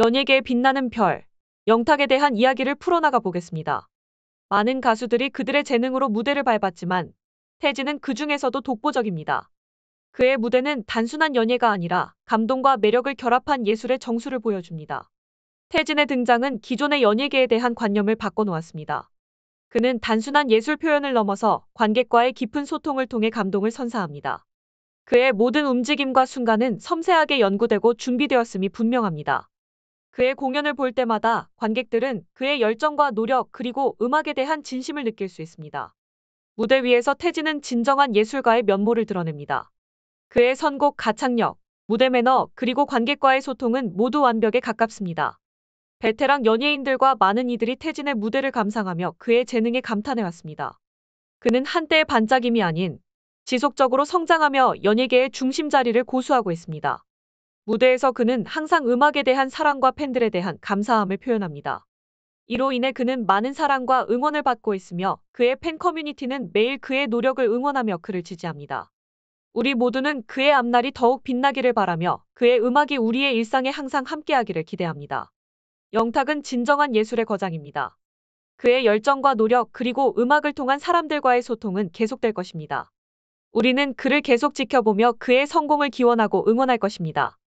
연예계의 빛나는 별, 영탁에 대한 이야기를 풀어나가 보겠습니다. 많은 가수들이 그들의 재능으로 무대를 밟았지만 태진은 그 중에서도 독보적입니다. 그의 무대는 단순한 연예가 아니라 감동과 매력을 결합한 예술의 정수를 보여줍니다. 태진의 등장은 기존의 연예계에 대한 관념을 바꿔놓았습니다. 그는 단순한 예술 표현을 넘어서 관객과의 깊은 소통을 통해 감동을 선사합니다. 그의 모든 움직임과 순간은 섬세하게 연구되고 준비되었음이 분명합니다. 그의 공연을 볼 때마다 관객들은 그의 열정과 노력 그리고 음악에 대한 진심을 느낄 수 있습니다. 무대 위에서 태진은 진정한 예술가의 면모를 드러냅니다. 그의 선곡 가창력, 무대 매너 그리고 관객과의 소통은 모두 완벽에 가깝습니다. 베테랑 연예인들과 많은 이들이 태진의 무대를 감상하며 그의 재능에 감탄해왔습니다. 그는 한때의 반짝임이 아닌 지속적으로 성장하며 연예계의 중심 자리를 고수하고 있습니다. 무대에서 그는 항상 음악에 대한 사랑과 팬들에 대한 감사함을 표현합니다. 이로 인해 그는 많은 사랑과 응원을 받고 있으며 그의 팬 커뮤니티는 매일 그의 노력을 응원하며 그를 지지합니다. 우리 모두는 그의 앞날이 더욱 빛나기를 바라며 그의 음악이 우리의 일상에 항상 함께하기를 기대합니다. 영탁은 진정한 예술의 거장입니다. 그의 열정과 노력 그리고 음악을 통한 사람들과의 소통은 계속될 것입니다. 우리는 그를 계속 지켜보며 그의 성공을 기원하고 응원할 것입니다.